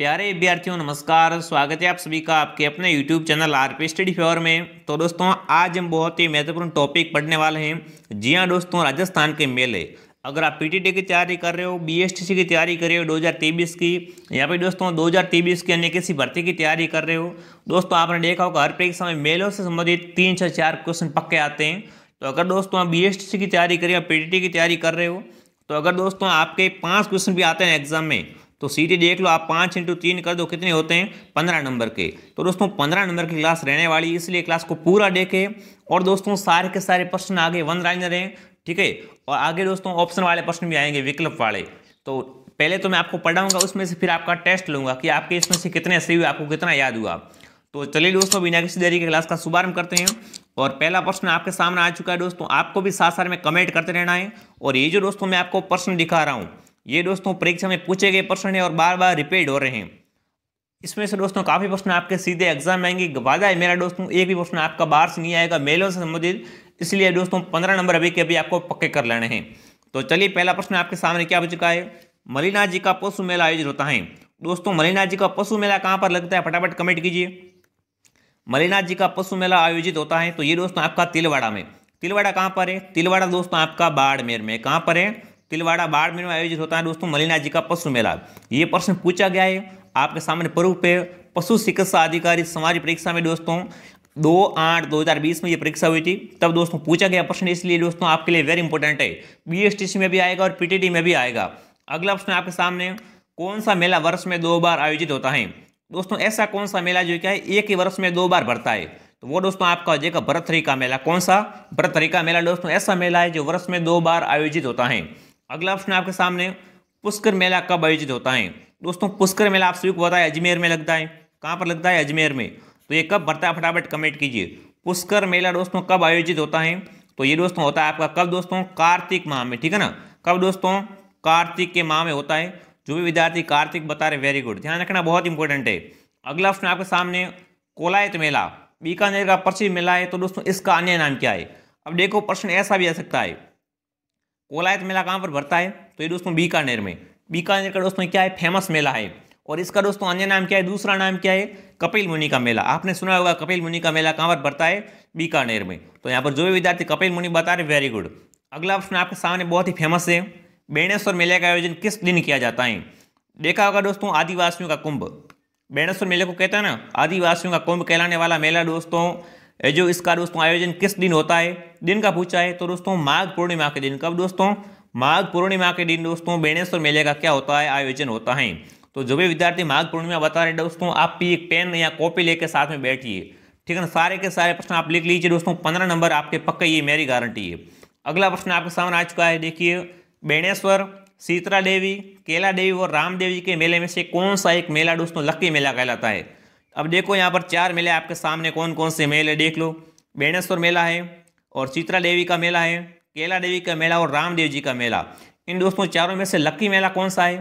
प्यारे विद्यार्थियों नमस्कार स्वागत है आप सभी का आपके अपने YouTube channel R P study favour में तो दोस्तों आज हम बहुत ही महत्वपूर्ण टॉपिक पढ़ने वाले हैं जी हाँ दोस्तों राजस्थान के मेले अगर आप पीटीटी की तैयारी कर रहे हो बीएसटीसी की तैयारी कर रहे हो 2023 की या फिर दोस्तों 2023 के अन्य किसी भर्ती की तैयारी कर रहे हो दोस्तों आपने देखा होगा हर परीक्षा में मेलों से संबंधित तीन से चार क्वेश्चन पक्के आते हैं तो अगर दोस्तों आप बी की तैयारी करें या पी की तैयारी कर रहे हो तो अगर दोस्तों आपके पाँच क्वेश्चन भी आते हैं एग्जाम में तो सीधे देख लो आप पाँच इंटू तीन कर दो कितने होते हैं पंद्रह नंबर के तो दोस्तों पंद्रह नंबर की क्लास रहने वाली इसलिए क्लास को पूरा देखें और दोस्तों सारे के सारे प्रश्न आगे वन लाइनर हैं ठीक है और आगे दोस्तों ऑप्शन वाले प्रश्न भी आएंगे विकल्प वाले तो पहले तो मैं आपको पढ़ाऊंगा उसमें से फिर आपका टेस्ट लूंगा कि आपके इसमें से कितने सही हुए आपको कितना याद हुआ तो चलिए दोस्तों बिना किसी देरी के क्लास का शुभारंभ करते हैं और पहला प्रश्न आपके सामने आ चुका है दोस्तों आपको भी साथ साथ में कमेंट करते रहना है और ये जो दोस्तों मैं आपको प्रश्न दिखा रहा हूँ ये दोस्तों परीक्षा में पूछे गए प्रश्न है और बार बार रिपीट हो रहे हैं इसमें से दोस्तों काफ़ी प्रश्न आपके सीधे एग्जाम में आएंगे वादा है मेरा दोस्तों एक भी प्रश्न आपका बाहर से नहीं आएगा मेलों से संबंधित इसलिए दोस्तों पंद्रह नंबर अभी के अभी आपको पक्के कर लेने हैं तो चलिए पहला प्रश्न आपके सामने क्या हो चुका है मलिना जी का पशु मेला आयोजित होता है दोस्तों मलिना जी का पशु मेला कहाँ पर लगता है फटाफट कमेंट कीजिए मलिना जी का पशु मेला आयोजित होता है तो ये दोस्तों आपका तिलवाड़ा में तिलवाड़ा कहाँ पर है तिलवाड़ा दोस्तों आपका बाड़मेर में कहाँ पर है तिलवाड़ा बाड़मेर में आयोजित होता है दोस्तों मलिना जी का पशु मेला ये प्रश्न पूछा गया है आपके सामने पूर्व पे पशु चिकित्सा अधिकारी समाज परीक्षा में दोस्तों दो आठ दो हज़ार बीस में ये परीक्षा हुई थी तब दोस्तों पूछा गया प्रश्न इसलिए दोस्तों आपके लिए वेरी इंपॉर्टेंट है बी में भी आएगा और पीटीटी में भी आएगा अगला प्रश्न आपके सामने कौन सा मेला वर्ष में दो बार आयोजित होता है दोस्तों ऐसा कौन सा मेला जो क्या है एक ही वर्ष में दो बार भरता है तो वो दोस्तों आपका हो जाएगा भरतरी का मेला कौन सा भरतरी का मेला दोस्तों ऐसा मेला है जो वर्ष में दो बार आयोजित होता है अगला प्रश्न आपके सामने पुष्कर मेला कब आयोजित होता है दोस्तों पुष्कर मेला आप सभी को पता है अजमेर में लगता है कहाँ पर लगता है अजमेर में तो ये कब बढ़ता है फटाफट कमेंट कीजिए पुष्कर मेला दोस्तों कब आयोजित होता है तो ये दोस्तों होता है आपका कब दोस्तों कार्तिक माह में ठीक है ना कब दोस्तों कार्तिक के माह में होता है जो भी विद्यार्थी कार्तिक बता रहे वेरी गुड ध्यान रखना बहुत इंपॉर्टेंट है अगला प्रश्न आपके सामने कोलायत मेला बीकानेर का प्रसिद्ध मेला है तो दोस्तों इसका अन्य नाम क्या है अब देखो प्रश्न ऐसा भी आ सकता है कोलायत मेला कहाँ पर भरता है तो ये दोस्तों बीकानेर में बीकानेर का दोस्तों क्या है फेमस मेला है और इसका दोस्तों अन्य नाम क्या है दूसरा नाम क्या है कपिल मुनि का मेला आपने सुना होगा कपिल मुनि का मेला कहाँ पर भरता है बीकानेर में तो यहाँ पर जो भी विद्यार्थी कपिल मुनि बता रहे वेरी गुड अगला ऑप्शन आपके सामने बहुत ही फेमस है बेणेश्वर मेले का आयोजन किस दिन किया जाता है देखा होगा दोस्तों आदिवासियों का कुंभ बेणेश्वर मेले को कहते हैं ना आदिवासियों का कुंभ कहलाने वाला मेला दोस्तों जो इसका दोस्तों आयोजन किस दिन होता है दिन का पूछा है तो दोस्तों माघ पूर्णिमा के दिन कब दोस्तों माघ पूर्णिमा के दिन दोस्तों बेणेश्वर मेले का क्या होता है आयोजन होता है तो जो भी विद्यार्थी माघ पूर्णिमा बता रहे दोस्तों आप भी एक पेन या कॉपी लेकर साथ में बैठिए ठीक है ना सारे के सारे प्रश्न आप लिख लीजिए दोस्तों पंद्रह नंबर आपके पक्के ये मेरी गारंटी है अगला प्रश्न आपके सामने आ चुका है देखिए बेणेश्वर सीतरा देवी केला देवी और राम देवी के मेले में से कौन सा एक मेला दोस्तों लक्की मेला कहलाता है अब देखो यहाँ पर चार मेले आपके सामने कौन कौन से मेले देख लो बेणेश्वर मेला है और चित्रा देवी का मेला है केला देवी का मेला और रामदेव जी का मेला इन दोस्तों चारों में से लक्की मेला कौन सा है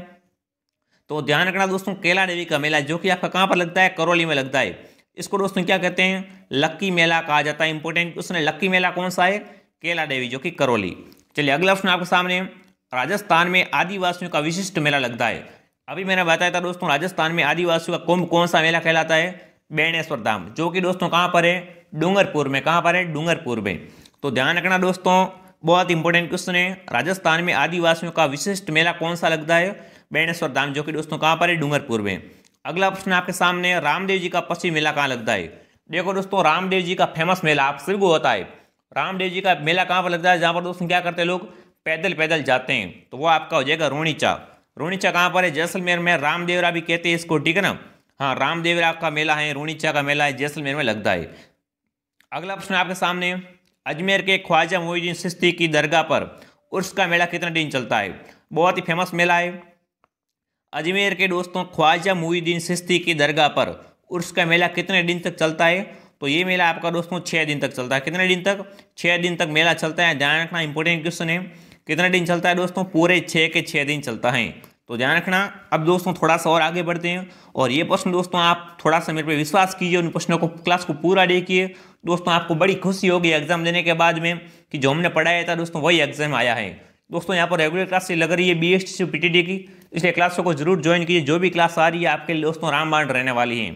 तो ध्यान रखना दोस्तों केला देवी का मेला जो कि आपका कहाँ पर लगता है करौली में लगता है इसको दोस्तों क्या कहते हैं लक्की मेला कहा जाता है इंपॉर्टेंट उसने लक्की मेला कौन सा है केला देवी जो कि करौली चलिए अगला प्रश्न आपके सामने राजस्थान में आदिवासियों का विशिष्ट मेला लगता है अभी मैंने बताया था दोस्तों राजस्थान में आदिवासियों का कुंभ कौन सा मेला कहलाता है बेणेश्वर धाम जो कि दोस्तों कहाँ पर है डूंगरपुर में कहाँ पर है डूंगरपुर में तो ध्यान रखना दोस्तों बहुत इंपॉर्टेंट क्वेश्चन है राजस्थान में आदिवासियों का विशिष्ट मेला कौन सा लगता है बेणेश्वर धाम जो कि दोस्तों कहाँ पर है डूंगरपुर में अगला प्रश्न आपके सामने रामदेव जी का पश्चिम मेला कहाँ लगता है देखो दोस्तों रामदेव जी का फेमस मेला आप सभी को होता है रामदेव जी का मेला कहाँ पर लगता है जहाँ पर दोस्तों क्या करते हैं लोग पैदल पैदल जाते हैं तो वो आपका हो जाएगा रोणीचा रोनीचा कहाँ पर है जैसलमेर में रामदेवरा भी कहते हैं इसको ठीक है ना हाँ रामदेवरा का मेला है रोनीचा का मेला है जैसलमेर में लगता है अगला प्रश्न आपके सामने अजमेर के ख्वाजा मोहिद्दीन सिस्ती की दरगाह पर उर्स का मेला कितने दिन चलता है बहुत ही फेमस मेला है अजमेर के दोस्तों ख्वाजा मोहिद्दीन सिस्ती की दरगाह पर उर्स का मेला कितने दिन तक चलता है तो ये मेला आपका दोस्तों छः दिन तक चलता है कितने दिन तक छः दिन तक मेला चलता है ध्यान रखना इंपॉर्टेंट क्वेश्चन है कितने दिन चलता है दोस्तों पूरे छः के छः दिन चलता है तो ध्यान रखना अब दोस्तों थोड़ा सा और आगे बढ़ते हैं और ये प्रश्न दोस्तों आप थोड़ा सा मेरे पे विश्वास कीजिए उन प्रश्नों को क्लास को पूरा देखिए दोस्तों आपको बड़ी खुशी होगी एग्जाम देने के बाद में कि जो हमने पढ़ाया था दोस्तों वही एग्जाम आया है दोस्तों यहाँ पर रेगुलर क्लास से लग रही है बी एस से की इसलिए क्लासों को जरूर ज्वाइन कीजिए जो भी क्लास आ रही है आपके लिए दोस्तों रामबाण रहने वाली है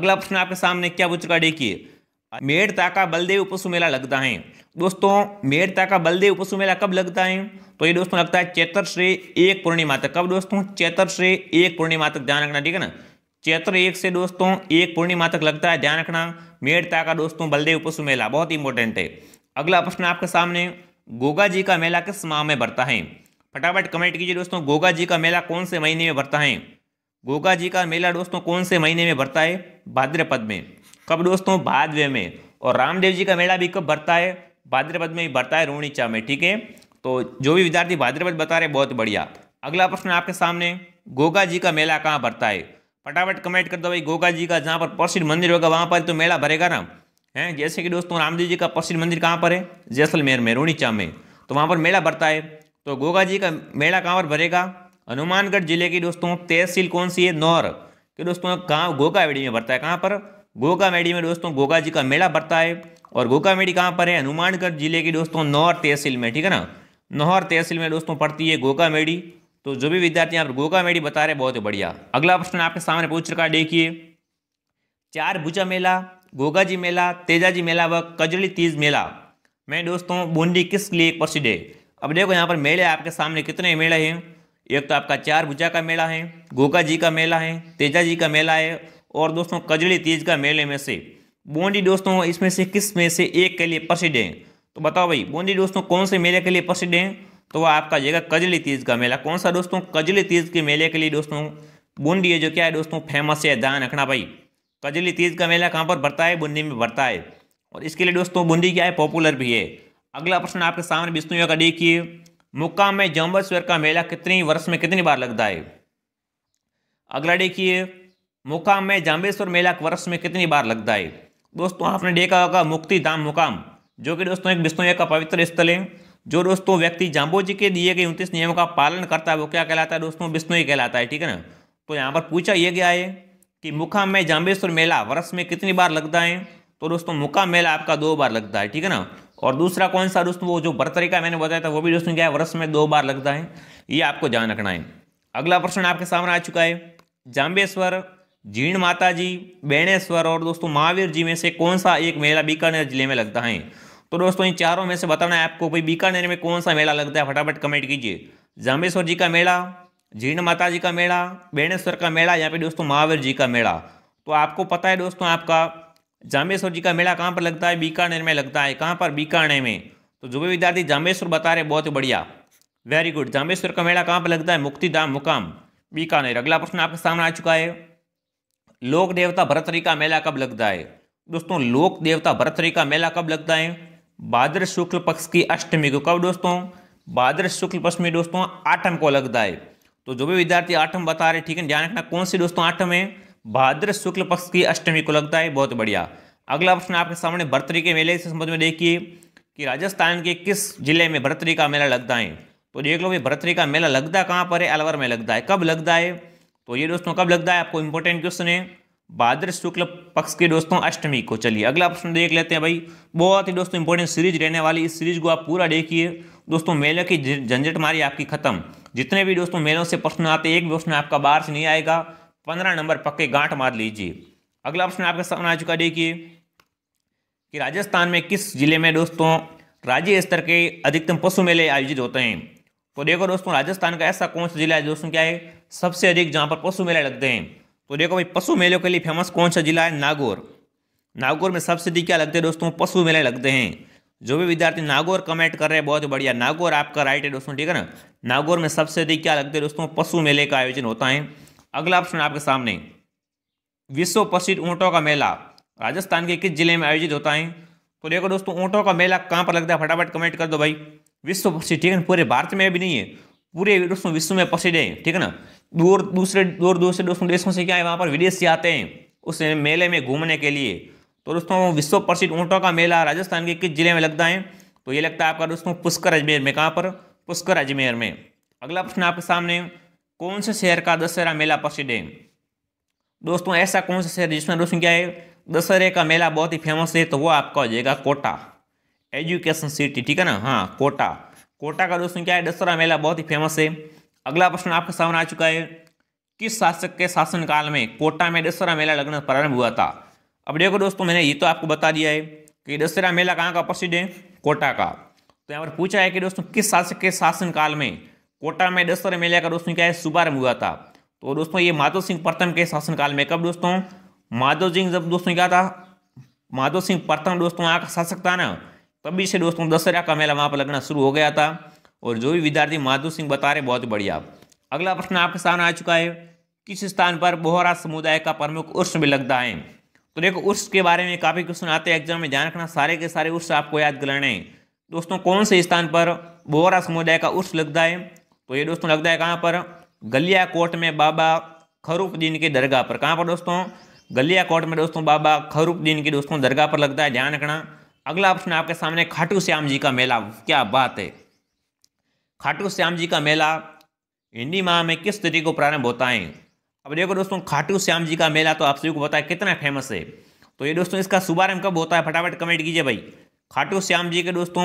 अगला प्रश्न आपके सामने क्या पूछ चुका देखिए मेड़ता का बलदेव पशु मेला लगता है दोस्तों मेड़ता का बलदेव पशु मेला कब लगता है तो ये दोस्तों लगता है चैतर से एक पूर्णिमा तक कब दोस्तों चैतर से एक पूर्णिमा तक ध्यान रखना ठीक है ना चैत्र एक से दोस्तों एक पूर्णिमा तक लगता है ध्यान रखना मेड़ता का दोस्तों बलदेव पशु मेला बहुत इंपॉर्टेंट है अगला प्रश्न आपके सामने गोगा जी का मेला किस माह में भरता है फटाफट कमेंट कीजिए दोस्तों गोगा जी का मेला कौन से महीने में भरता है गोगा जी का मेला दोस्तों कौन से महीने में भरता है भाद्रपद में कब दोस्तों भाद्रव में और रामदेव जी का मेला भी कब भरता है भाद्रपद में भरता है रोणीचा में ठीक है तो जो भी विद्यार्थी भाद्रपद बता रहे बहुत बढ़िया अगला प्रश्न आपके सामने गोगा जी का मेला कहाँ भरता है फटाफट कमेंट कर दो भाई गोगा जी का जहाँ पर प्रसिद्ध मंदिर होगा वहाँ पर तो मेला भरेगा ना है जैसे कि दोस्तों रामदेव जी का प्रसिद्ध मंदिर कहाँ पर है जैसलमेर में रोनीचा में तो वहाँ पर मेला भरता है तो गोगा जी का मेला कहाँ पर भरेगा हनुमानगढ़ जिले की दोस्तों तहसील कौन सी है नौर कि दोस्तों कहाँ गोगा मेडी में भरता है कहाँ पर गोगा मेडी में दोस्तों गोगा जी का मेला भरता है और गोगा मेडी कहाँ पर है हनुमानगढ़ जिले की दोस्तों नौर तहसील में ठीक है ना नोहर तहसील में दोस्तों पड़ती है गोगा मेड़ी तो जो भी विद्यार्थी यहाँ पर गोगा मेड़ी बता रहे बहुत ही बढ़िया अगला प्रश्न आपके सामने पूछ रखा देखिए चार भुजा मेला गोगा जी मेला तेजाजी मेला व कजली तीज मेला मैं दोस्तों बूंदी किस लिए प्रसिद्ध है अब देखो यहाँ पर मेले आपके सामने कितने मेले हैं एक तो आपका चार भुजा का मेला है गोगा जी का मेला है तेजा जी का मेला है और दोस्तों कजली तीज का मेले में से बूंदी दोस्तों इसमें से किस में से एक के लिए प्रसिद्ध है तो बताओ भाई बूंदी दोस्तों कौन से मेले के लिए प्रसिद्ध है तो वह आपका जगह कजली तीज का मेला कौन सा दोस्तों कजली तीज के मेले के लिए दोस्तों बूंदी है जो क्या है दोस्तों फेमस है ध्यान रखना भाई कजली तीज का मेला कहाँ पर भरता है बूंदी में भरता है और इसके लिए दोस्तों बूंदी क्या है पॉपुलर भी है अगला प्रश्न आपके सामने विष्णु का देखिए मुक्का में जम्बेश्वर का मेला कितनी वर्ष में कितनी बार लगता है अगला देखिए मुकाम में जाम्बेश्वर मेला वर्ष में कितनी बार लगता है दोस्तों आपने देखा होगा मुक्ति धाम मुकाम जो कि दोस्तों एक विष्णु का पवित्र स्थल है जो दोस्तों व्यक्ति जाम्बो जी के दिए गए उनतीस नियमों का पालन करता है वो क्या कहलाता है दोस्तों विष्णु कहलाता है ठीक है ना तो यहाँ पर पूछा यह गया है कि मुखा में जाम्बेश्वर मेला वर्ष में कितनी बार लगता है तो दोस्तों मुखा मेला आपका दो बार लगता है ठीक है ना और दूसरा कौन सा दोस्तों वो जो बर्तरिका मैंने बताया था वो भी दोस्तों क्या है वर्ष में दो बार लगता है ये आपको ध्यान रखना है अगला प्रश्न आपके सामने आ चुका है जाम्बेश्वर जीण माता जी बेणेश्वर और दोस्तों महावीर जी में से कौन सा एक मेला बीकानेर जिले में लगता है तो दोस्तों इन चारों में से बताना है आपको भाई बीकानेर में कौन सा मेला लगता है फटाफट कमेंट कीजिए जामेश्वर जी का मेला जीर्ण माता जी का मेला बेणेश्वर का मेला या फिर दोस्तों महावीर जी का मेला तो आपको पता है दोस्तों आपका जामेश्वर जी का मेला कहाँ पर लगता है बीकानेर में लगता है कहाँ पर बीकानेर में तो जो भी विद्यार्थी जामेश्वर बता रहे बहुत बढ़िया वेरी गुड जामेश्वर का मेला कहाँ पर लगता है मुक्तिधाम मुकाम बीकानेर अगला प्रश्न आपके सामने आ चुका है लोक देवता भरतरी का मेला कब लगता है दोस्तों लोक देवता भरतरी का मेला कब लगता है भाद्र शुक्ल पक्ष की अष्टमी को कब दोस्तों भाद्र शुक्ल पक्ष में दोस्तों आठम को लगता है तो जो भी विद्यार्थी आठम बता रहे ठीक है ध्यान रखना कौन सी दोस्तों आठम है भाद्र शुक्ल पक्ष की अष्टमी को लगता है बहुत बढ़िया अगला प्रश्न आपके सामने भरतरी के मेले से संबंध में देखिए कि राजस्थान के किस जिले में भरतरी का मेला लगता है तो देख लो भाई भरतरी का मेला लगता कहाँ पर है अलवर में लगता है कब लगता है तो ये दोस्तों कब लगता है आपको इंपॉर्टेंट क्वेश्चन है भाद्र शुक्ल पक्ष के दोस्तों अष्टमी को चलिए अगला प्रश्न देख लेते हैं भाई बहुत ही दोस्तों इंपॉर्टेंट सीरीज रहने वाली इस सीरीज को आप पूरा देखिए दोस्तों मेले की झंझट मारी आपकी खत्म जितने भी दोस्तों मेलों से प्रश्न आते एक भी प्रश्न आपका बाहर से नहीं आएगा पंद्रह नंबर पक्के गांठ मार लीजिए अगला प्रश्न आपके सामने आ चुका देखिए कि राजस्थान में किस जिले में दोस्तों राज्य स्तर के अधिकतम पशु मेले आयोजित होते हैं तो देखो दोस्तों राजस्थान का ऐसा कौन सा जिला है दोस्तों क्या है सबसे अधिक जहाँ पर पशु मेले लगते हैं तो देखो भाई पशु मेलों के लिए फेमस कौन सा जिला है नागौर नागौर में सब्सिडी क्या लगते हैं दोस्तों पशु मेले लगते हैं जो भी विद्यार्थी नागौर कमेंट कर रहे हैं बहुत बढ़िया नागौर आपका राइट है दोस्तों ठीक है ना नागौर में सबसे अधिक क्या लगते हैं दोस्तों पशु मेले का आयोजन होता है अगला ऑप्शन आपके सामने विश्व प्रसिद्ध ऊँटों का मेला राजस्थान के किस जिले में आयोजित होता है तो देखो दोस्तों ऊँटों का मेला कहाँ पर लगता है फटाफट कमेंट कर दो भाई विश्व प्रसिद्ध ठीक है पूरे भारत में भी नहीं है पूरे दोस्तों विश्व में प्रसिद्ध है ठीक है ना दूर दूसरे दूर दूसरे दोस्तों देशों से क्या है वहाँ पर विदेश से आते हैं उस मेले में घूमने के लिए तो दोस्तों विश्व प्रसिद्ध ऊँटों का मेला राजस्थान के किस जिले में लगता है तो ये लगता है आपका दोस्तों पुष्कर अजमेर में कहाँ पर पुष्कर अजमेर में अगला प्रश्न आपके सामने कौन से शहर का दशहरा मेला प्रसिद्ध है दोस्तों ऐसा कौन सा शहर जिसमें दोस्तों क्या है दशहरे का मेला बहुत ही फेमस है तो वो आपका हो जाएगा कोटा एजुकेशन सिटी ठीक है ना हाँ कोटा कोटा का दोस्तों क्या है दशहरा मेला बहुत ही फेमस है अगला प्रश्न आपके सामने आ चुका है किस शासक के शासनकाल में कोटा में दशहरा मेला लगना प्रारंभ हुआ था अब देखो दोस्तों मैंने ये तो आपको बता दिया है कि दशहरा मेला कहाँ का प्रसिद्ध है कोटा का तो यहाँ पर पूछा है कि दोस्तों किस शासक के शासनकाल में कोटा में दशहरा मेला का दोस्तों क्या है शुभारंभ हुआ था तो दोस्तों ये माधव सिंह प्रथम के शासनकाल में कब दोस्तों माधव सिंह जब दोस्तों क्या था माधव सिंह प्रथम दोस्तों यहाँ का शासक था ना तभी से दोस्तों दशहरा का मेला वहाँ पर लगना शुरू हो गया था और जो भी विद्यार्थी माधु सिंह बता रहे बहुत बढ़िया अगला प्रश्न आपके सामने आ चुका है किस स्थान पर बोहरा समुदाय का प्रमुख उर्स भी लगता है तो देखो उर्स के बारे में काफ़ी क्वेश्चन आते हैं एग्जाम में ध्यान रखना सारे के सारे उर्स आपको याद कराने दोस्तों कौन से स्थान पर बोहरा समुदाय का उर्स लगता है तो ये दोस्तों लगता है कहाँ पर गलिया कोट में बाबा खरूपदीन के दरगाह पर कहाँ पर दोस्तों गलिया कोट में दोस्तों बाबा खरूपदीन के दोस्तों दरगाह पर लगता है ध्यान रखना अगला ऑप्शन आपके सामने खाटू श्याम जी का मेला क्या बात है खाटू श्याम जी का मेला हिंदी माह में किस तिथि को प्रारंभ होता है अब देखो दोस्तों खाटू श्याम जी का मेला तो आप सभी को पता है कितना फेमस है तो ये दोस्तों इसका शुभारंभ कब होता है फटाफट कमेंट कीजिए भाई खाटू श्याम जी के दोस्तों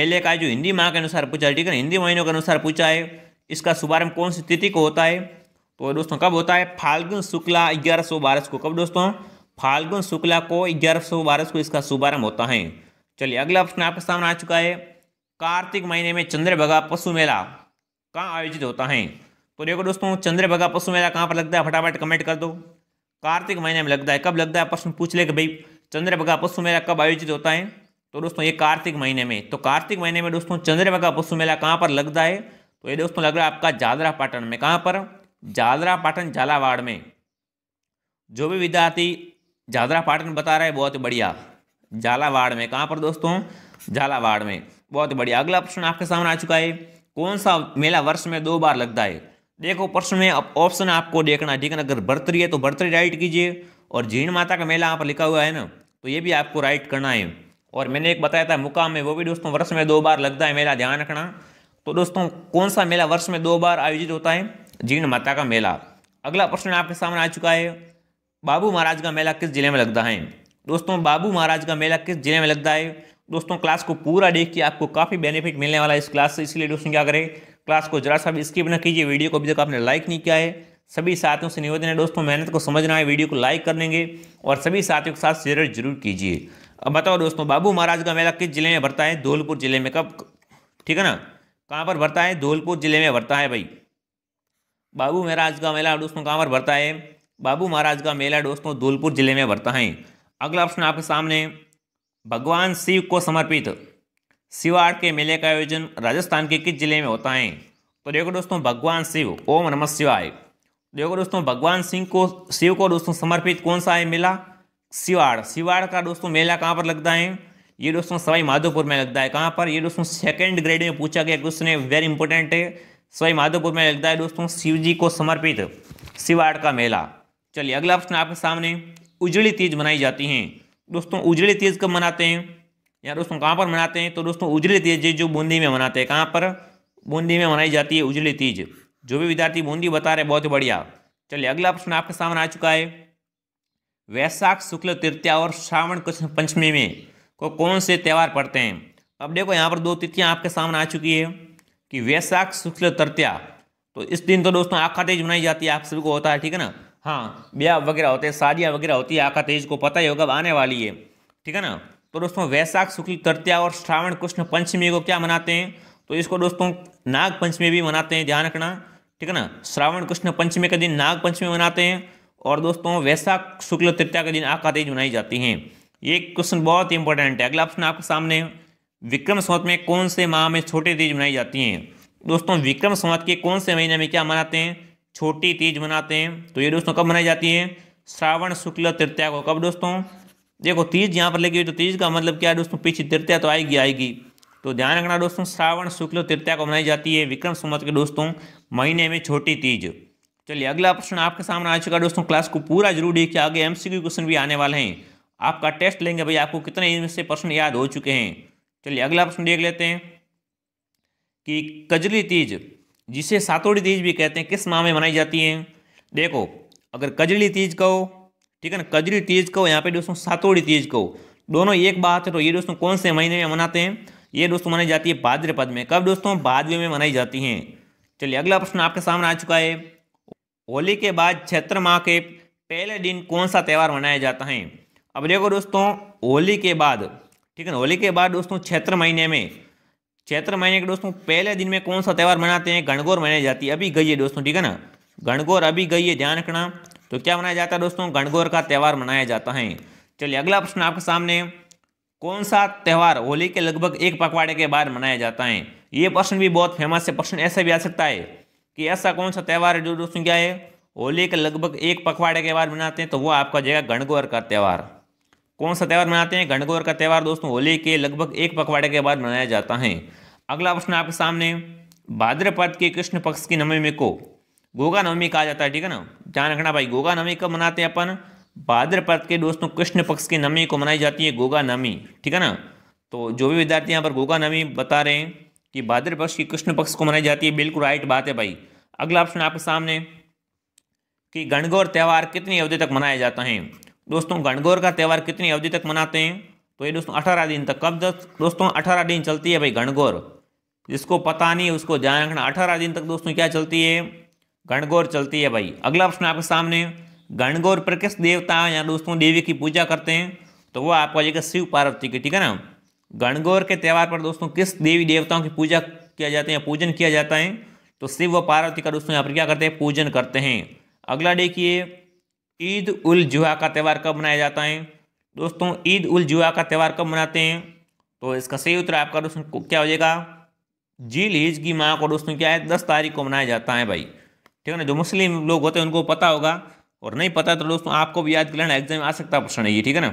मेले का जो हिंदी माह के अनुसार पूछा है ठीक है हिंदी महीनों के अनुसार पूछा है इसका शुभारंभ कौन सी तिथि को होता है तो दोस्तों कब होता है फाल्गुन शुक्ला ग्यारह सौ बारह को कब दोस्तों फाल्गुन शुक्ला को ग्यारह सौ बारह को इसका शुभारंभ होता है चलिए अगला प्रश्न आपके सामने आ चुका है कार्तिक महीने में चंद्रभागा पशु मेला कहाँ आयोजित होता है तो देखो दोस्तों चंद्रभागा पशु मेला कहाँ पर लगता है फटाफट कमेंट कर दो कार्तिक महीने में लगता है कब लगता है प्रश्न पूछ ले कि भाई चंद्रभागा पशु मेला कब आयोजित होता है तो दोस्तों ये कार्तिक महीने में तो कार्तिक महीने में दोस्तों चंद्रभागा पशु मेला कहाँ पर लगता है तो ये दोस्तों लग रहा है आपका जादरा पाटन में कहाँ पर जादरा पाटन झालावाड़ में जो भी विद्यार्थी झादरा पाटन बता रहा है बहुत बढ़िया झालावाड़ में कहाँ पर दोस्तों झालावाड़ में बहुत बढ़िया अगला प्रश्न आपके सामने आ चुका है कौन सा मेला वर्ष में दो बार लगता है देखो प्रश्न में ऑप्शन आपको देखना ठीक है अगर बर्तरी है तो बर्तरी राइट कीजिए और झीण माता का मेला यहाँ पर लिखा हुआ है ना तो ये भी आपको राइट करना है और मैंने एक बताया था मुकाम में वो भी दोस्तों वर्ष में दो बार लगता है मेला ध्यान रखना तो दोस्तों कौन सा मेला वर्ष में दो बार आयोजित होता है जीर्ण माता का मेला अगला प्रश्न आपके सामने आ चुका है बाबू महाराज का मेला किस जिले में लगता है दोस्तों बाबू महाराज का मेला किस जिले में लगता है दोस्तों क्लास को पूरा देख के आपको काफ़ी बेनिफिट मिलने वाला है इस क्लास से इसलिए दोस्तों क्या करें क्लास को जरा सा भी स्किप न कीजिए वीडियो को अभी तक आपने लाइक नहीं किया है सभी साथियों से निवेदन है दोस्तों मेहनत को समझना है वीडियो को लाइक कर देंगे और सभी साथियों के साथ शेयर जरूर कीजिए अब बताओ दोस्तों बाबू महाराज का मेला किस जिले में भरता है धौलपुर जिले में कब ठीक है ना कहाँ पर भरता है धौलपुर जिले में भरता है भाई बाबू महाराज का मेला दोस्तों कहाँ पर भरता है बाबू महाराज का मेला दोस्तों धौलपुर जिले में भरता है अगला प्रश्न आपके सामने भगवान शिव को समर्पित शिवाड़ के मेले का आयोजन राजस्थान के किस जिले में होता है तो देखो दोस्तों भगवान शिव ओम नम शिवाय देखो दोस्तों भगवान सिंह को शिव को दोस्तों समर्पित कौन सा है मेला शिवाड़ शिवाड़ का दोस्तों मेला कहाँ पर लगता है ये दोस्तों सवाई माधोपुर में लगता है कहाँ पर ये दोस्तों सेकेंड ग्रेड में पूछा गया क्वेश्चन है वेरी इंपॉर्टेंट है सवाई माधोपुर में लगता है दोस्तों शिव जी को समर्पित शिवाड़ का मेला चलिए अगला प्रश्न आपके सामने उजड़ी तीज मनाई जाती हैं दोस्तों उजड़ी तीज कब मनाते हैं या दोस्तों कहाँ पर मनाते हैं तो दोस्तों उजड़ी तीज जो बूंदी में मनाते हैं कहाँ पर बूंदी में मनाई जाती है उजड़ी तीज जो भी विद्यार्थी बूंदी बता रहे बहुत बढ़िया चलिए अगला प्रश्न आपके सामने आ चुका है वैशाख शुक्ल तृतीया और श्रावण कृष्ण पंचमी में को कौन से त्यौहार पढ़ते हैं अब देखो यहाँ पर दो तिथियाँ आपके सामने आ चुकी है कि वैशाख शुक्ल तृतीया तो इस दिन तो दोस्तों आखा तेज मनाई जाती है आप सभी को होता है ठीक है ना हाँ ब्याह वगैरह होते हैं शादियाँ वगैरह होती है आका तेज को पता ही होगा आने वाली है ठीक है ना तो दोस्तों वैशाख शुक्ल तृतीया और श्रावण कृष्ण पंचमी को क्या मनाते हैं तो इसको दोस्तों नाग पंचमी भी मनाते हैं ध्यान रखना ठीक है ना श्रावण कृष्ण पंचमी के दिन नाग पंचमी मनाते हैं और दोस्तों वैशाख शुक्ल तृतीया के दिन आका तेज मनाई जाती है ये क्वेश्चन बहुत इंपॉर्टेंट है अगला ऑप्शन आपके सामने विक्रम संवत में कौन से माह में छोटे तीज मनाई जाती हैं दोस्तों विक्रम संवत के कौन से महीने में क्या मनाते हैं छोटी तीज मनाते हैं तो ये दोस्तों कब मनाई जाती है श्रावण शुक्ल तृतीया को कब दोस्तों देखो तीज यहाँ पर लगी हुई तो तीज का मतलब क्या है दोस्तों पीछे तृतीया तो आएगी आएगी तो ध्यान रखना दोस्तों श्रावण शुक्ल तृतीया को मनाई जाती है विक्रम संवत के दोस्तों महीने में छोटी तीज चलिए अगला प्रश्न आपके सामने आ चुका है दोस्तों क्लास को पूरा जरूर देखिए आगे क्यू क्वेश्चन भी आने वाले हैं आपका टेस्ट लेंगे भाई आपको कितने इनमें से प्रश्न याद हो चुके हैं चलिए अगला प्रश्न देख लेते हैं कि कजली तीज जिसे सातोड़ी तीज भी कहते हैं किस माह में मनाई जाती है देखो अगर कजली तीज कहो ठीक है ना कजली तीज कहो यहाँ पे दोस्तों सातोड़ी तीज कहो दोनों एक बात है तो ये दोस्तों कौन से महीने में मनाते हैं ये दोस्तों मनाई जाती है भाद्रपद में कब दोस्तों भाद्रवी में मनाई जाती हैं चलिए अगला प्रश्न आपके सामने आ चुका है होली के बाद क्षेत्र माह के पहले दिन कौन सा त्यौहार मनाया जाता है अब देखो दोस्तों होली के बाद ठीक है ना होली के बाद दोस्तों क्षेत्र महीने में चैत्र महीने के दोस्तों पहले दिन में कौन सा त्यौहार मनाते हैं गणगौर मनाई जाती है अभी गई है दोस्तों ठीक है ना गणगौर अभी गई है ध्यान रखना तो क्या मनाया जाता है दोस्तों गणगौर का त्यौहार मनाया जाता है चलिए अगला प्रश्न आपके सामने कौन सा त्यौहार होली के लगभग एक पखवाड़े के बाद मनाया जाता है ये प्रश्न भी बहुत फेमस है प्रश्न ऐसे भी आ सकता है कि ऐसा कौन सा त्यौहार है जो दोस्तों क्या है होली के लगभग एक पखवाड़े के बाद मनाते हैं तो वो आपका जगह गणगौर का त्यौहार कौन सा त्यौहार मनाते हैं गणगौर का त्यौहार दोस्तों होली के लगभग एक पखवाड़े के बाद मनाया जाता है अगला प्रश्न आपके सामने भाद्रपद के कृष्ण पक्ष की नवमी को गोगा नवमी कहा जाता है ठीक है ना ध्यान रखना भाई गोगा नवमी कब मनाते हैं अपन भाद्रपद के दोस्तों कृष्ण पक्ष की नवमी को मनाई जाती है गोगा नवमी ठीक है ना तो जो भी विद्यार्थी यहाँ पर गोगा नवमी बता रहे हैं कि भाद्र पक्ष की कृष्ण पक्ष को मनाई जाती है बिल्कुल राइट बात है भाई अगला ऑप्शन आपके सामने कि गणगौर त्यौहार कितनी अवधि तक मनाया जाता है दोस्तों गणगौर का त्यौहार कितनी अवधि तक मनाते हैं तो ये दोस्तों अठारह दिन तक कब तक दोस्तों अठारह दिन चलती है भाई गणगौर जिसको पता नहीं उसको ध्यान रखना अठारह दिन तक दोस्तों क्या चलती है गणगौर चलती है भाई अगला प्रश्न आपके सामने गणगौर पर किस देवता या दोस्तों देवी की पूजा करते हैं तो वो आपको आ जाएगा शिव पार्वती की ठीक है ना गणगौर के त्यौहार पर दोस्तों किस देवी देवताओं की पूजा किया जाते हैं पूजन किया जाता है तो शिव व पार्वती का दोस्तों यहाँ पर क्या करते हैं पूजन करते हैं अगला देखिए ईद उल जुहा का त्यौहार कब मनाया जाता है दोस्तों ईद उल जुहा का त्यौहार कब मनाते हैं तो इसका सही उत्तर आपका दोस्तों क्या हो जाएगा जील हिज की माँ को दोस्तों क्या है दस तारीख को मनाया जाता है भाई ठीक है ना जो मुस्लिम लोग होते हैं उनको पता होगा और नहीं पता तो दोस्तों आपको भी याद करना एग्जाम में आ सकता प्रश्न है ये ठीक है ना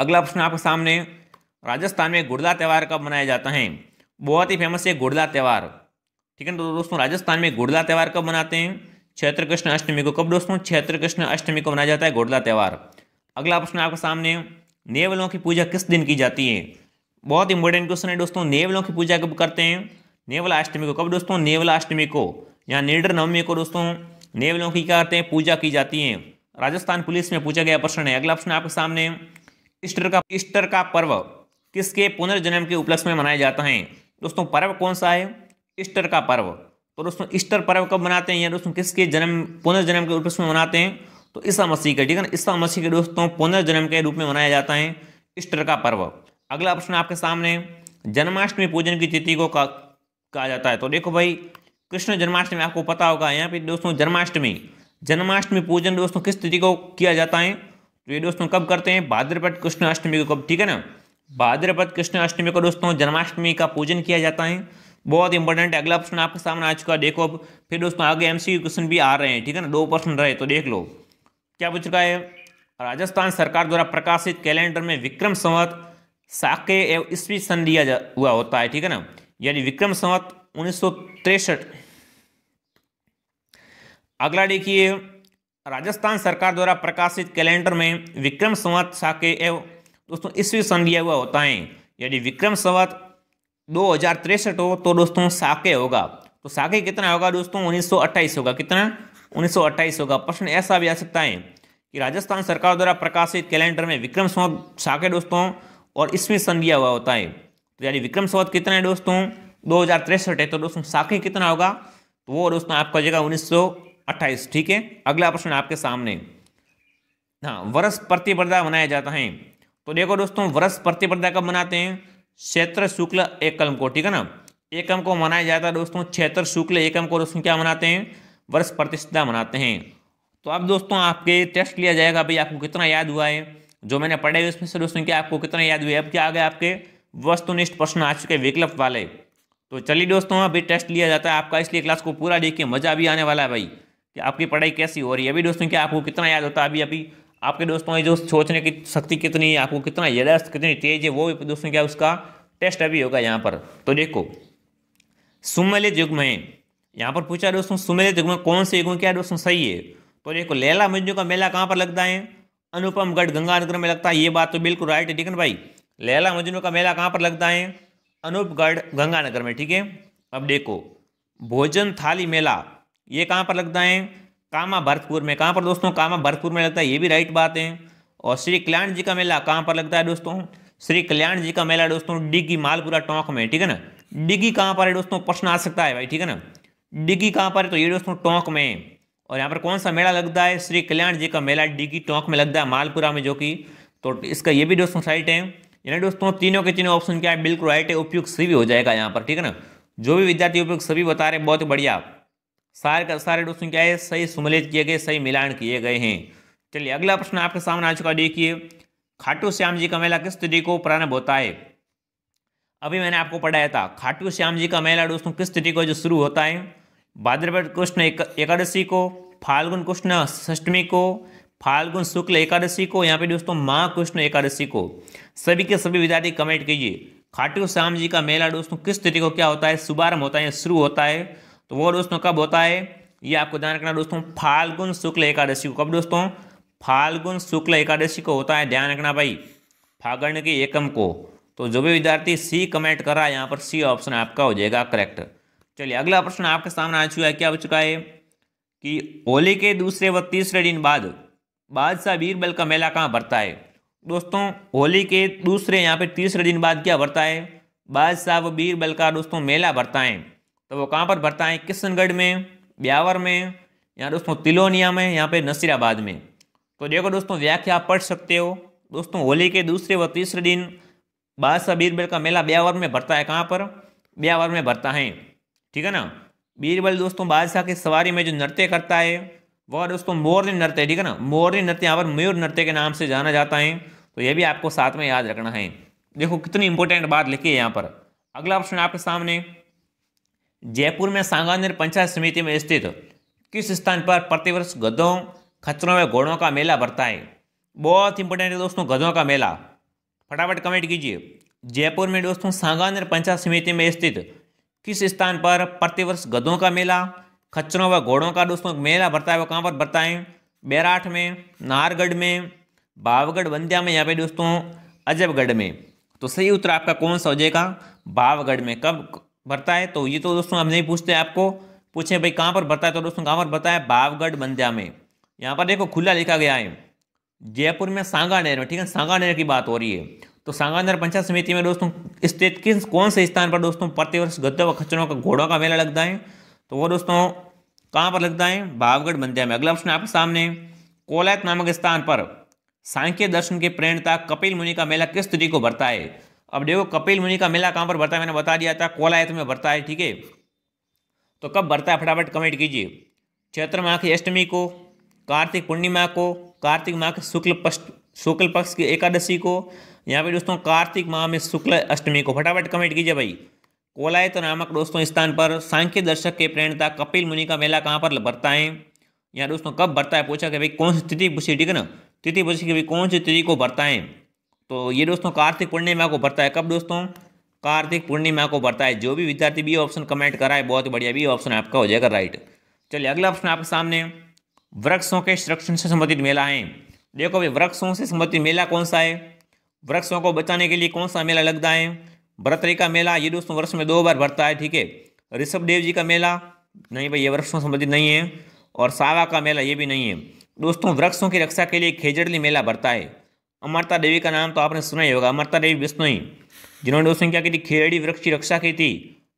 अगला प्रश्न आपके सामने राजस्थान में गुर्दा त्यौहार कब मनाया जाता है बहुत ही फेमस है गुर्दा त्यौहार ठीक है ना तो दोस्तों राजस्थान में गुर्दा त्यौहार कब मनाते हैं क्षेत्र कृष्ण अष्टमी को कब दोस्तों क्षेत्र कृष्ण अष्टमी को मनाया जाता है घोड़ला त्यौहार अगला प्रश्न आपके सामने नेवलों की पूजा किस दिन की जाती है बहुत इंपॉर्टेंट क्वेश्चन है दोस्तों नेवलों की पूजा कब करते हैं नेवला अष्टमी को कब दोस्तों नेवला अष्टमी को या निर्डर नवमी को दोस्तों नेवलों की क्या करते हैं पूजा की जाती है राजस्थान पुलिस में पूछा गया प्रश्न है अगला प्रश्न आपके सामने ईस्टर का ईस्टर का पर्व किसके पुनर्जन्म के उपलक्ष्य में मनाया जाता है दोस्तों पर्व कौन सा है ईस्टर का पर्व तो दोस्तों ईस्टर पर्व कब मनाते हैं या दोस्तों किसके जन्म पुनर्जन्म के रूप में मनाते हैं तो ईसा मसीह का ठीक है ना ईसा मसीह के दोस्तों पुनर्जन्म के रूप में मनाया जाता है ईस्टर का पर्व अगला प्रश्न आपके सामने जन्माष्टमी पूजन की तिथि को कहा जाता है तो देखो भाई कृष्ण जन्माष्टमी आपको पता होगा यहाँ पे दोस्तों जन्माष्टमी जन्माष्टमी पूजन दोस्तों किस तिथि को किया जाता है तो ये दोस्तों कब करते हैं भाद्रपद कृष्ण अष्टमी को कब ठीक है ना भाद्रपद कृष्ण अष्टमी को दोस्तों जन्माष्टमी का पूजन किया जाता है बहुत इंपॉर्टेंट अगला प्रश्न आपके सामने आ चुका है देखो फिर दोस्तों आगे एमसीक्यू क्वेश्चन भी आ रहे हैं ठीक है ना दो प्रश्न रहे तो देख लो क्या पूछ चुका है राजस्थान सरकार द्वारा प्रकाशित कैलेंडर में विक्रम संवत साके एवं ईस्वी सन दिया हुआ होता है ठीक है ना यानी विक्रम संवत उन्नीस अगला देखिए राजस्थान सरकार द्वारा प्रकाशित कैलेंडर में विक्रम संवत साके एवं दोस्तों ईस्वी सन दिया हुआ होता है यानी विक्रम संवत दो हज़ार तिरसठ हो तो दोस्तों साके होगा तो साके कितना होगा दोस्तों उन्नीस होगा कितना उन्नीस होगा प्रश्न ऐसा भी आ सकता है कि राजस्थान सरकार द्वारा प्रकाशित कैलेंडर में विक्रम संवत साके दोस्तों और इसमें सन दिया हुआ होता है तो यानी विक्रम संवत कितना है दोस्तों दो हज़ार तिरसठ है तो दोस्तों साके कितना होगा तो वो दोस्तों आपका जगह उन्नीस ठीक है अगला प्रश्न आपके सामने हाँ वर्ष प्रतिपर्धा मनाया जाता है तो देखो दोस्तों वर्ष प्रतिपर्धा कब मनाते हैं क्षेत्र शुक्ल एकम को ठीक है ना एकम को मनाया जाता है दोस्तों क्षेत्र शुक्ल एकम को दोस्तों क्या मनाते हैं वर्ष प्रतिष्ठा मनाते हैं तो अब दोस्तों आपके टेस्ट लिया जाएगा भाई आपको कितना याद हुआ है जो मैंने पढ़े उसमें से दोस्तों क्या आपको कितना याद हुआ है अब क्या आ गया आपके वस्तुनिष्ठ प्रश्न आ चुके विकल्प वाले तो चलिए दोस्तों अभी टेस्ट लिया जाता है आपका इसलिए क्लास को पूरा देखिए मजा भी आने वाला है भाई कि आपकी पढ़ाई कैसी हो रही है अभी दोस्तों क्या आपको कितना याद होता है अभी अभी आपके दोस्तों ये जो सोचने की शक्ति कितनी है आपको कितना यदाश्त कितनी तेज है वो भी दोस्तों क्या उसका टेस्ट अभी होगा यहाँ पर तो देखो सुमेलित युग में यहाँ पर पूछा दोस्तों सुमेलित युग में कौन से युग में क्या दोस्तों सही है तो देखो लेला मजनू का मेला कहाँ पर लगता है अनुपमगढ़ गंगानगर में लगता है ये बात तो बिल्कुल राइट है ठीक है भाई लैला मजनू का मेला कहाँ पर लगता है अनूपगढ़ गंगानगर में ठीक है अब देखो भोजन थाली मेला ये कहाँ पर लगता है कामा भरतपुर में कहाँ पर दोस्तों कामा भरतपुर में लगता है ये भी राइट बात है और श्री कल्याण जी का मेला कहाँ पर लगता है दोस्तों श्री कल्याण जी का मेला दोस्तों डिग्गी मालपुरा टोंक में ठीक है ना डिग्गी कहाँ पर है दोस्तों प्रश्न आ सकता है भाई ठीक है ना डिग्गी कहाँ पर है तो ये दोस्तों टोंक में और यहाँ पर कौन सा मेला लगता है श्री कल्याण जी का मेला डिग्गी टोंक में लगता है मालपुरा में जो कि तो इसका ये भी दोस्तों राइट है यानी दोस्तों तीनों के तीनों ऑप्शन क्या है बिल्कुल राइट है उपयुक्त सभी हो जाएगा यहाँ पर ठीक है ना जो भी विद्यार्थी उपयुक्त सभी बता रहे हैं बहुत बढ़िया सारे का सारे दोस्तों क्या है सही सुमलित किए गए सही मिलान किए गए हैं चलिए अगला प्रश्न आपके सामने आ चुका देखिए खाटू श्याम जी का मेला किस तिथि को प्रारंभ होता है अभी मैंने आपको पढ़ाया था खाटू श्याम जी का मेला दोस्तों किस तिथि को जो शुरू होता है भाद्रपद कृष्ण एकादशी को फाल्गुन कृष्ण अष्टमी को फाल्गुन शुक्ल एकादशी को यहाँ पे दोस्तों माँ कृष्ण एकादशी को सभी के सभी विद्यार्थी कमेंट कीजिए खाटू श्याम जी का मेला दोस्तों किस तिथि को क्या होता है शुभारंभ होता है शुरू होता है तो वो दोस्तों कब होता है ये आपको ध्यान रखना दोस्तों फाल्गुन शुक्ल एकादशी को कब दोस्तों फाल्गुन शुक्ल एकादशी को होता है ध्यान रखना भाई फागण के एकम को तो जो भी विद्यार्थी सी कमेंट कर रहा है यहाँ पर सी ऑप्शन आपका हो जाएगा करेक्ट चलिए अगला प्रश्न आपके सामने आ चुका है क्या हो चुका है कि होली के दूसरे व तीसरे दिन बाद बादशाह बीरबल का मेला कहाँ भरता है दोस्तों होली के दूसरे यहाँ पे तीसरे दिन बाद क्या भरता है बादशाह व बीरबल का दोस्तों मेला भरता है तो वो कहाँ पर भरता है किशनगढ़ में ब्यावर में या दोस्तों तिलोनिया में यहाँ पे नसीराबाद में तो देखो दोस्तों व्याख्या आप पढ़ सकते हो दोस्तों होली के दूसरे व तीसरे दिन बादशाह बीरबल का मेला ब्यावर में भरता है कहाँ पर ब्यावर में भरता है ठीक है ना बीरबल दोस्तों बादशाह की सवारी में जो नृत्य करता है वह दोस्तों मोरनी नृत्य ठीक है ना मोरनी नृत्य यहाँ पर मयूर नृत्य के नाम से जाना जाता है तो यह भी आपको साथ में याद रखना है देखो कितनी इंपॉर्टेंट बात लिखी है यहाँ पर अगला ऑप्शन आपके सामने जयपुर में सांगानेर पंचायत समिति में स्थित किस स्थान पर प्रतिवर्ष गधों खच्चरों व घोड़ों का मेला भरता है बहुत इंपॉर्टेंट है दोस्तों गधों का मेला फटाफट कमेंट कीजिए जयपुर में दोस्तों सांगानेर पंचायत समिति में स्थित किस स्थान पर प्रतिवर्ष गधों का मेला खच्चरों व घोड़ों का दोस्तों मेला भरता है वो कहाँ पर भरता है बैराठ में नारगढ़ में भावगढ़ वंद्या में यहाँ पे दोस्तों अजबगढ़ में तो सही उत्तर आपका कौन सा हो जाएगा भावगढ़ में कब भरता है तो ये तो दोस्तों हम नहीं पूछते आपको पूछे भाई कहाँ पर भरता है तो दोस्तों कहाँ पर भरता है बावगढ़ बंध्या में यहाँ पर देखो खुला लिखा गया है जयपुर में सांगानेर में ठीक है सांगानेर की बात हो रही है तो सांगानेर पंचायत समिति में दोस्तों स्टेट किस कौन से स्थान पर दोस्तों प्रतिवर्ष गद्दों व खच्चरों का घोड़ों का मेला लगता है तो वो दोस्तों कहाँ पर लगता है भावगढ़ बंध्या में अगला प्रश्न आपके सामने कोलायत नामक स्थान पर सांख्य दर्शन के प्रेरणता कपिल मुनि का मेला किस तिथि को भरता है अब देखो कपिल मुनि का मेला कहाँ पर भरता है मैंने बता दिया था कोलायत में भरता है ठीक है तो कब भरता है फटाफट कमेंट कीजिए चैत्र माह की अष्टमी को कार्तिक पूर्णिमा को कार्तिक माह के शुक्ल पक्ष शुक्ल पक्ष की एकादशी को यहाँ पे दोस्तों कार्तिक माह में शुक्ल अष्टमी को फटाफट कमेंट कीजिए भाई कोलायत नामक दोस्तों स्थान पर सांख्य दर्शक के प्रेरणता कपिल मुनि का मेला कहाँ पर भरता है यहाँ दोस्तों कब भरता है पूछा कि भाई कौन सी तिथि पूछी ठीक है ना तिथि पूछी कि भाई कौन सी तिथि को भरता है तो ये दोस्तों कार्तिक पूर्णिमा को भरता है कब दोस्तों कार्तिक पूर्णिमा को भरता है जो भी विद्यार्थी बी ऑप्शन कमेंट करा है बहुत बढ़िया बी ऑप्शन आपका हो जाएगा राइट चलिए अगला ऑप्शन आपके सामने वृक्षों के संरक्षण से संबंधित मेला है देखो भाई वृक्षों से संबंधित मेला कौन सा है वृक्षों को बचाने के लिए कौन सा मेला लगता है भरतरी का मेला ये दोस्तों वर्ष में दो बार भरता है ठीक है ऋषभ देव जी का मेला नहीं भाई ये वृक्षों से संबंधित नहीं है और सावा का मेला ये भी नहीं है दोस्तों वृक्षों की रक्षा के लिए खेजड़ली मेला भरता है अमरता देवी का नाम तो आपने सुना ही होगा अमरता देवी बिश्नोई जिन्होंने दोस्तों क्या की थी खेजड़ी वृक्ष की रक्षा की थी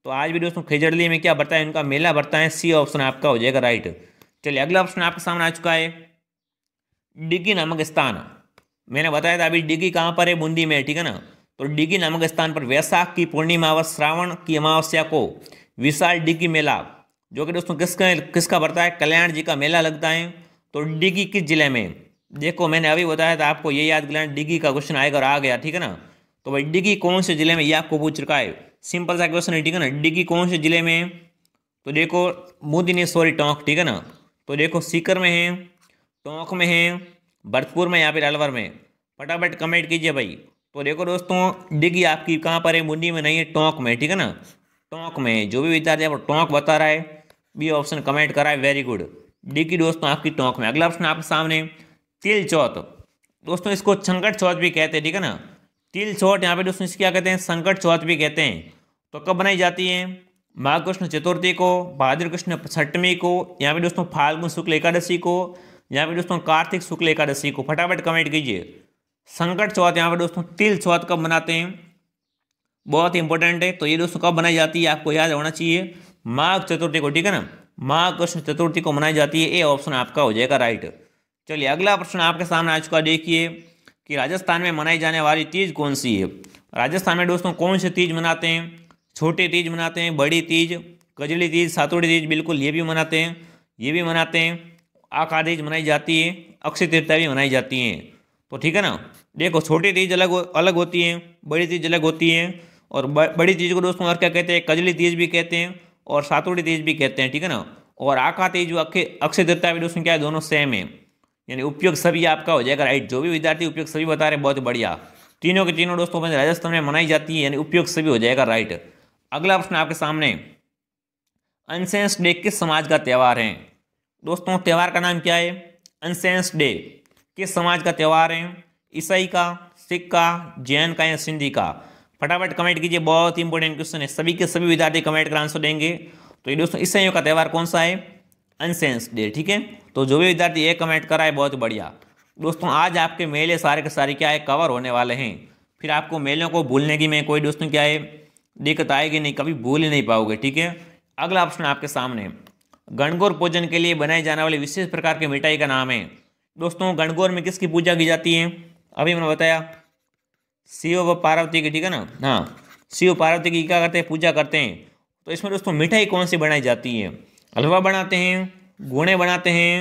तो आज भी दोस्तों खेजड़ली में क्या बढ़ता है उनका मेला बढ़ता है सी ऑप्शन आपका हो जाएगा राइट चलिए अगला ऑप्शन आपके सामने आ चुका है डिगी नामक स्थान मैंने बताया था अभी डिगी कहाँ पर है बूंदी में ठीक है ना तो डिगी नामक स्थान पर वैशाख की पूर्णिमा व श्रावण की अमावस्या को विशाल डिगी मेला जो कि दोस्तों किसका किसका बढ़ता है कल्याण जी का मेला लगता है तो डिगी किस जिले में देखो मैंने अभी बताया था आपको ये याद दिलाना डिग्गी का क्वेश्चन आएगा और आ गया ठीक है ना तो भाई डिग्गी कौन से जिले में ये आपको पूछ रखा है सिंपल सा क्वेश्चन है ठीक है ना डिग्गी कौन से जिले में तो देखो ने सॉरी टोंक ठीक है ना तो देखो सीकर में है टोंक में है भरतपुर में या फिर अलवर में फटाफट कमेंट कीजिए भाई तो देखो दोस्तों डिग्री आपकी कहाँ पर है मुंडी में नहीं है टोंक में ठीक है ना टोंक में जो भी विद्यार्थी आपको टोंक बता रहा है बी ऑप्शन कमेंट करा है वेरी गुड डिग्गी दोस्तों आपकी टोंक में अगला ऑप्शन आपके सामने तिल चौथ दोस्तों इसको संकट चौथ भी कहते हैं ठीक है ना तिल चौथ यहाँ पे दोस्तों इसको क्या कहते हैं संकट चौथ भी कहते हैं तो कब बनाई जाती है माघ कृष्ण चतुर्थी को भाद्र कृष्ण सप्तमी को यहाँ पे दोस्तों फाल्गुन शुक्ल एकादशी को यहाँ पे दोस्तों कार्तिक शुक्ल एकादशी को फटाफट कमेंट कीजिए संकट चौथ यहाँ पे दोस्तों तिल चौथ कब मनाते हैं बहुत इंपॉर्टेंट है तो ये दोस्तों कब मनाई जाती है आपको याद होना चाहिए माघ चतुर्थी को ठीक है ना माघ कृष्ण चतुर्थी को मनाई जाती है ये ऑप्शन आपका हो जाएगा राइट चलिए अगला प्रश्न आपके सामने आ चुका देखिए कि राजस्थान में मनाई जाने वाली तीज कौन सी है राजस्थान में दोस्तों कौन से तीज मनाते हैं छोटे तीज मनाते हैं बड़ी तीज कजली तीज सातोड़ी तीज बिल्कुल ये भी मनाते हैं ये भी मनाते हैं आका तीज मनाई जाती है अक्षय तृतीया भी मनाई जाती है तो ठीक है ना देखो छोटी तीज अलग अलग होती है बड़ी तीज अलग होती है और बड़ी तीज को दोस्तों और क्या कहते हैं कजली तीज भी कहते हैं और सातोड़ी तीज भी कहते हैं ठीक है ना और आका तीज अक्षय तृतीया भी दोस्तों क्या है दोनों सेम है यानी उपयोग सभी आपका हो जाएगा राइट जो भी विद्यार्थी उपयोग सभी बता रहे बहुत बढ़िया तीनों के तीनों दोस्तों में राजस्थान में मनाई जाती है यानी उपयोग सभी हो जाएगा राइट अगला प्रश्न आपके सामने अनसेंस डे किस समाज का त्यौहार है दोस्तों त्यौहार का नाम क्या है अनसेंस डे किस समाज का त्यौहार है ईसाई का सिख का जैन का या सिंधी का फटाफट कमेंट कीजिए बहुत इंपॉर्टेंट क्वेश्चन है सभी के सभी विद्यार्थी कमेंट का आंसर देंगे तो ये दोस्तों ईसाइयों का त्यौहार कौन सा है अनसेंस डे ठीक है तो जो भी विद्यार्थी ये कमेंट करा है बहुत बढ़िया दोस्तों आज आपके मेले सारे के सारे क्या है कवर होने वाले हैं फिर आपको मेलों को भूलने की में कोई दोस्तों क्या है दिक्कत आएगी नहीं कभी भूल ही नहीं पाओगे ठीक है अगला ऑप्शन आपके सामने गणगौर पूजन के लिए बनाई जाने वाली विशेष प्रकार की मिठाई का नाम है दोस्तों गणगौर में किसकी पूजा की जाती है अभी मैंने बताया शिव व पार्वती की ठीक है ना हाँ शिव पार्वती की क्या करते हैं पूजा करते हैं तो इसमें दोस्तों मिठाई कौन सी बनाई जाती है हलवा बनाते हैं गुणे बनाते हैं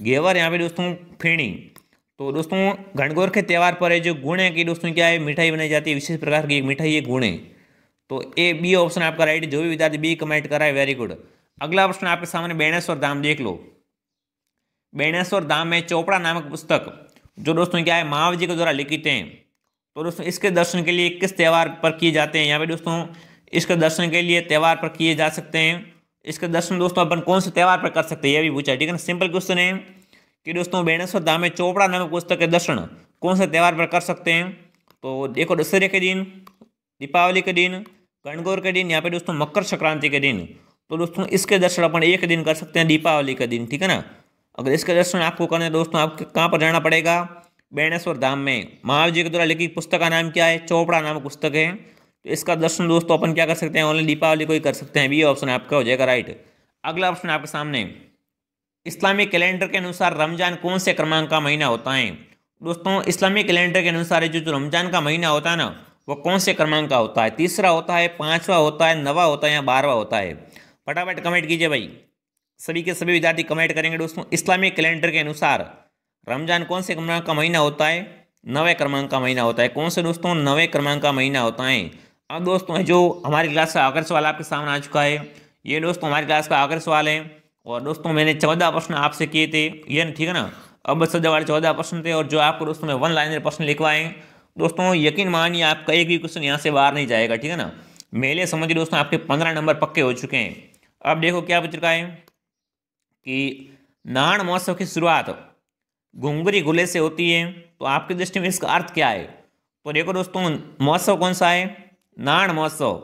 घेवर यहाँ पे दोस्तों फेणी तो दोस्तों घनगोर के त्यौहार पर है जो गुणे की दोस्तों क्या है मिठाई बनाई जाती है विशेष प्रकार की मिठाई है गुणे तो ए बी ऑप्शन आपका राइट जो भी विद्यार्थी बी कमेंट करा है वेरी गुड अगला प्रश्न आपके सामने बेणेश्वर धाम देख लो बेणेश्वर धाम में चोपड़ा नामक पुस्तक जो दोस्तों क्या है माव जी के द्वारा लिखित हैं तो दोस्तों इसके दर्शन के लिए किस त्यौहार पर किए जाते हैं यहाँ पे दोस्तों इसके दर्शन के लिए त्यौहार पर किए जा सकते हैं इसका दर्शन दोस्तों अपन कौन से त्यौहार पर कर सकते हैं यह भी पूछा ठीक है ना सिंपल क्वेश्चन है कि दोस्तों बेणेश्वर धाम में चोपड़ा नामक पुस्तक के दर्शन कौन से त्यौहार पर कर सकते हैं तो देखो दशहरे के दिन दीपावली के दिन गणगौर के दिन यहाँ पे दोस्तों मकर संक्रांति के दिन तो दोस्तों इसके दर्शन अपन एक दिन कर सकते हैं दीपावली के दिन ठीक है ना अगर इसके दर्शन आपको करने दोस्तों आपको कहाँ पर जाना पड़ेगा बेणेश्वर धाम में महावीर जी के द्वारा लिखी पुस्तक का नाम क्या है चोपड़ा नामक पुस्तक है तो इसका दर्शन दोस्तों अपन क्या कर सकते हैं ओनली दीपावली को ही कर सकते हैं ये ऑप्शन आपका हो जाएगा राइट अगला ऑप्शन आपके सामने इस्लामिक कैलेंडर के अनुसार रमजान कौन से क्रमांक का महीना होता है दोस्तों इस्लामिक कैलेंडर के अनुसार जो जो रमजान का महीना होता है ना वो कौन से क्रमांक का होता है तीसरा होता है पाँचवा होता है नवा होता है या बारहवा होता है फटाफट कमेंट कीजिए भाई सभी के सभी विद्यार्थी कमेंट करेंगे दोस्तों इस्लामिक कैलेंडर के अनुसार रमजान कौन से क्रमांक का महीना होता है नवे क्रमांक का महीना होता है कौन से दोस्तों नवे क्रमांक का महीना होता है अब हाँ दोस्तों जो हमारी क्लास का आकर सवाल आपके सामने आ चुका है ये दोस्तों हमारी क्लास का आकर सवाल है और दोस्तों मैंने चौदह प्रश्न आपसे किए थे ये ना ठीक है ना अब बस सजा वाले चौदह प्रश्न थे और जो आपको दोस्तों में वन लाइनर प्रश्न लिखवाए दोस्तों यकीन मानिए आपका एक भी क्वेश्चन यहाँ से बाहर नहीं जाएगा ठीक है ना मेले समझिए दोस्तों आपके पंद्रह नंबर पक्के हो चुके हैं अब देखो क्या पूछ चुका है कि नाण महोत्सव की शुरुआत घुंगरी गुले से होती है तो आपकी दृष्टि में इसका अर्थ क्या है तो देखो दोस्तों महोत्सव कौन सा है नाण महोत्सव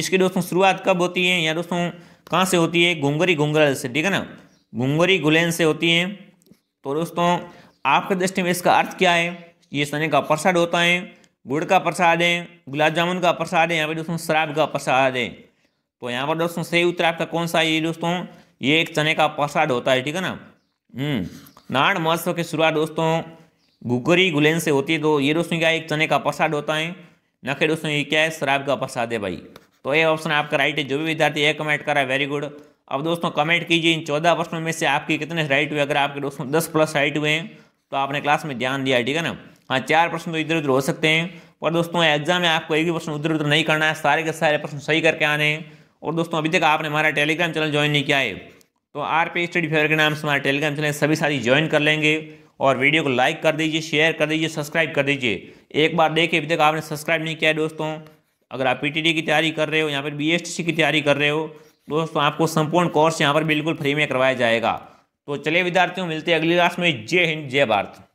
इसकी दोस्तों शुरुआत कब होती है या दोस्तों कहाँ से होती है घुंगरी घुंगरल से ठीक है ना घुंगरी गुलेन से होती है तो दोस्तों आपके दृष्टि में इसका अर्थ क्या है ये सने का प्रसाद होता है गुड़ का प्रसाद है गुलाब जामुन का प्रसाद है यहाँ पर दोस्तों शराब का प्रसाद है तो यहाँ पर दोस्तों सही उत्तर आपका कौन सा है ये दोस्तों ये एक चने का प्रसाद होता है ठीक है ना हम्म, नाण महोत्सव की शुरुआत दोस्तों गुगरी गुलेन से होती है तो ये दोस्तों क्या एक चने का प्रसाद होता है न दोस्तों ये क्या है शराब का प्रसाद है भाई तो ये ऑप्शन आपका राइट है जो भी विद्यार्थी ये कमेंट करा वेरी गुड अब दोस्तों कमेंट कीजिए इन चौदह प्रश्नों में से आपके कितने राइट हुए अगर आपके दोस्तों दस प्लस राइट हुए हैं तो आपने क्लास में ध्यान दिया ठीक है ना हाँ चार प्रश्न तो इधर उधर हो सकते हैं पर दोस्तों एग्जाम में आपको एक भी प्रश्न उधर उधर नहीं करना है सारे के सारे प्रश्न सही करके आने हैं और दोस्तों अभी तक आपने हमारा टेलीग्राम चैनल ज्वाइन नहीं किया है तो आर पे स्टडी फेवर के नाम से हमारा टेलीग्राम चैनल सभी साथी ज्वाइन कर लेंगे और वीडियो को लाइक कर दीजिए शेयर कर दीजिए सब्सक्राइब कर दीजिए एक बार देखिए अभी तक आपने सब्सक्राइब नहीं किया है दोस्तों अगर आप पीटीटी की तैयारी कर रहे हो यहाँ पर बीएसटीसी की तैयारी कर रहे हो दोस्तों आपको संपूर्ण कोर्स यहाँ पर बिल्कुल फ्री में करवाया जाएगा तो चलिए विद्यार्थियों मिलते हैं अगली क्लास में जय हिंद जय भारत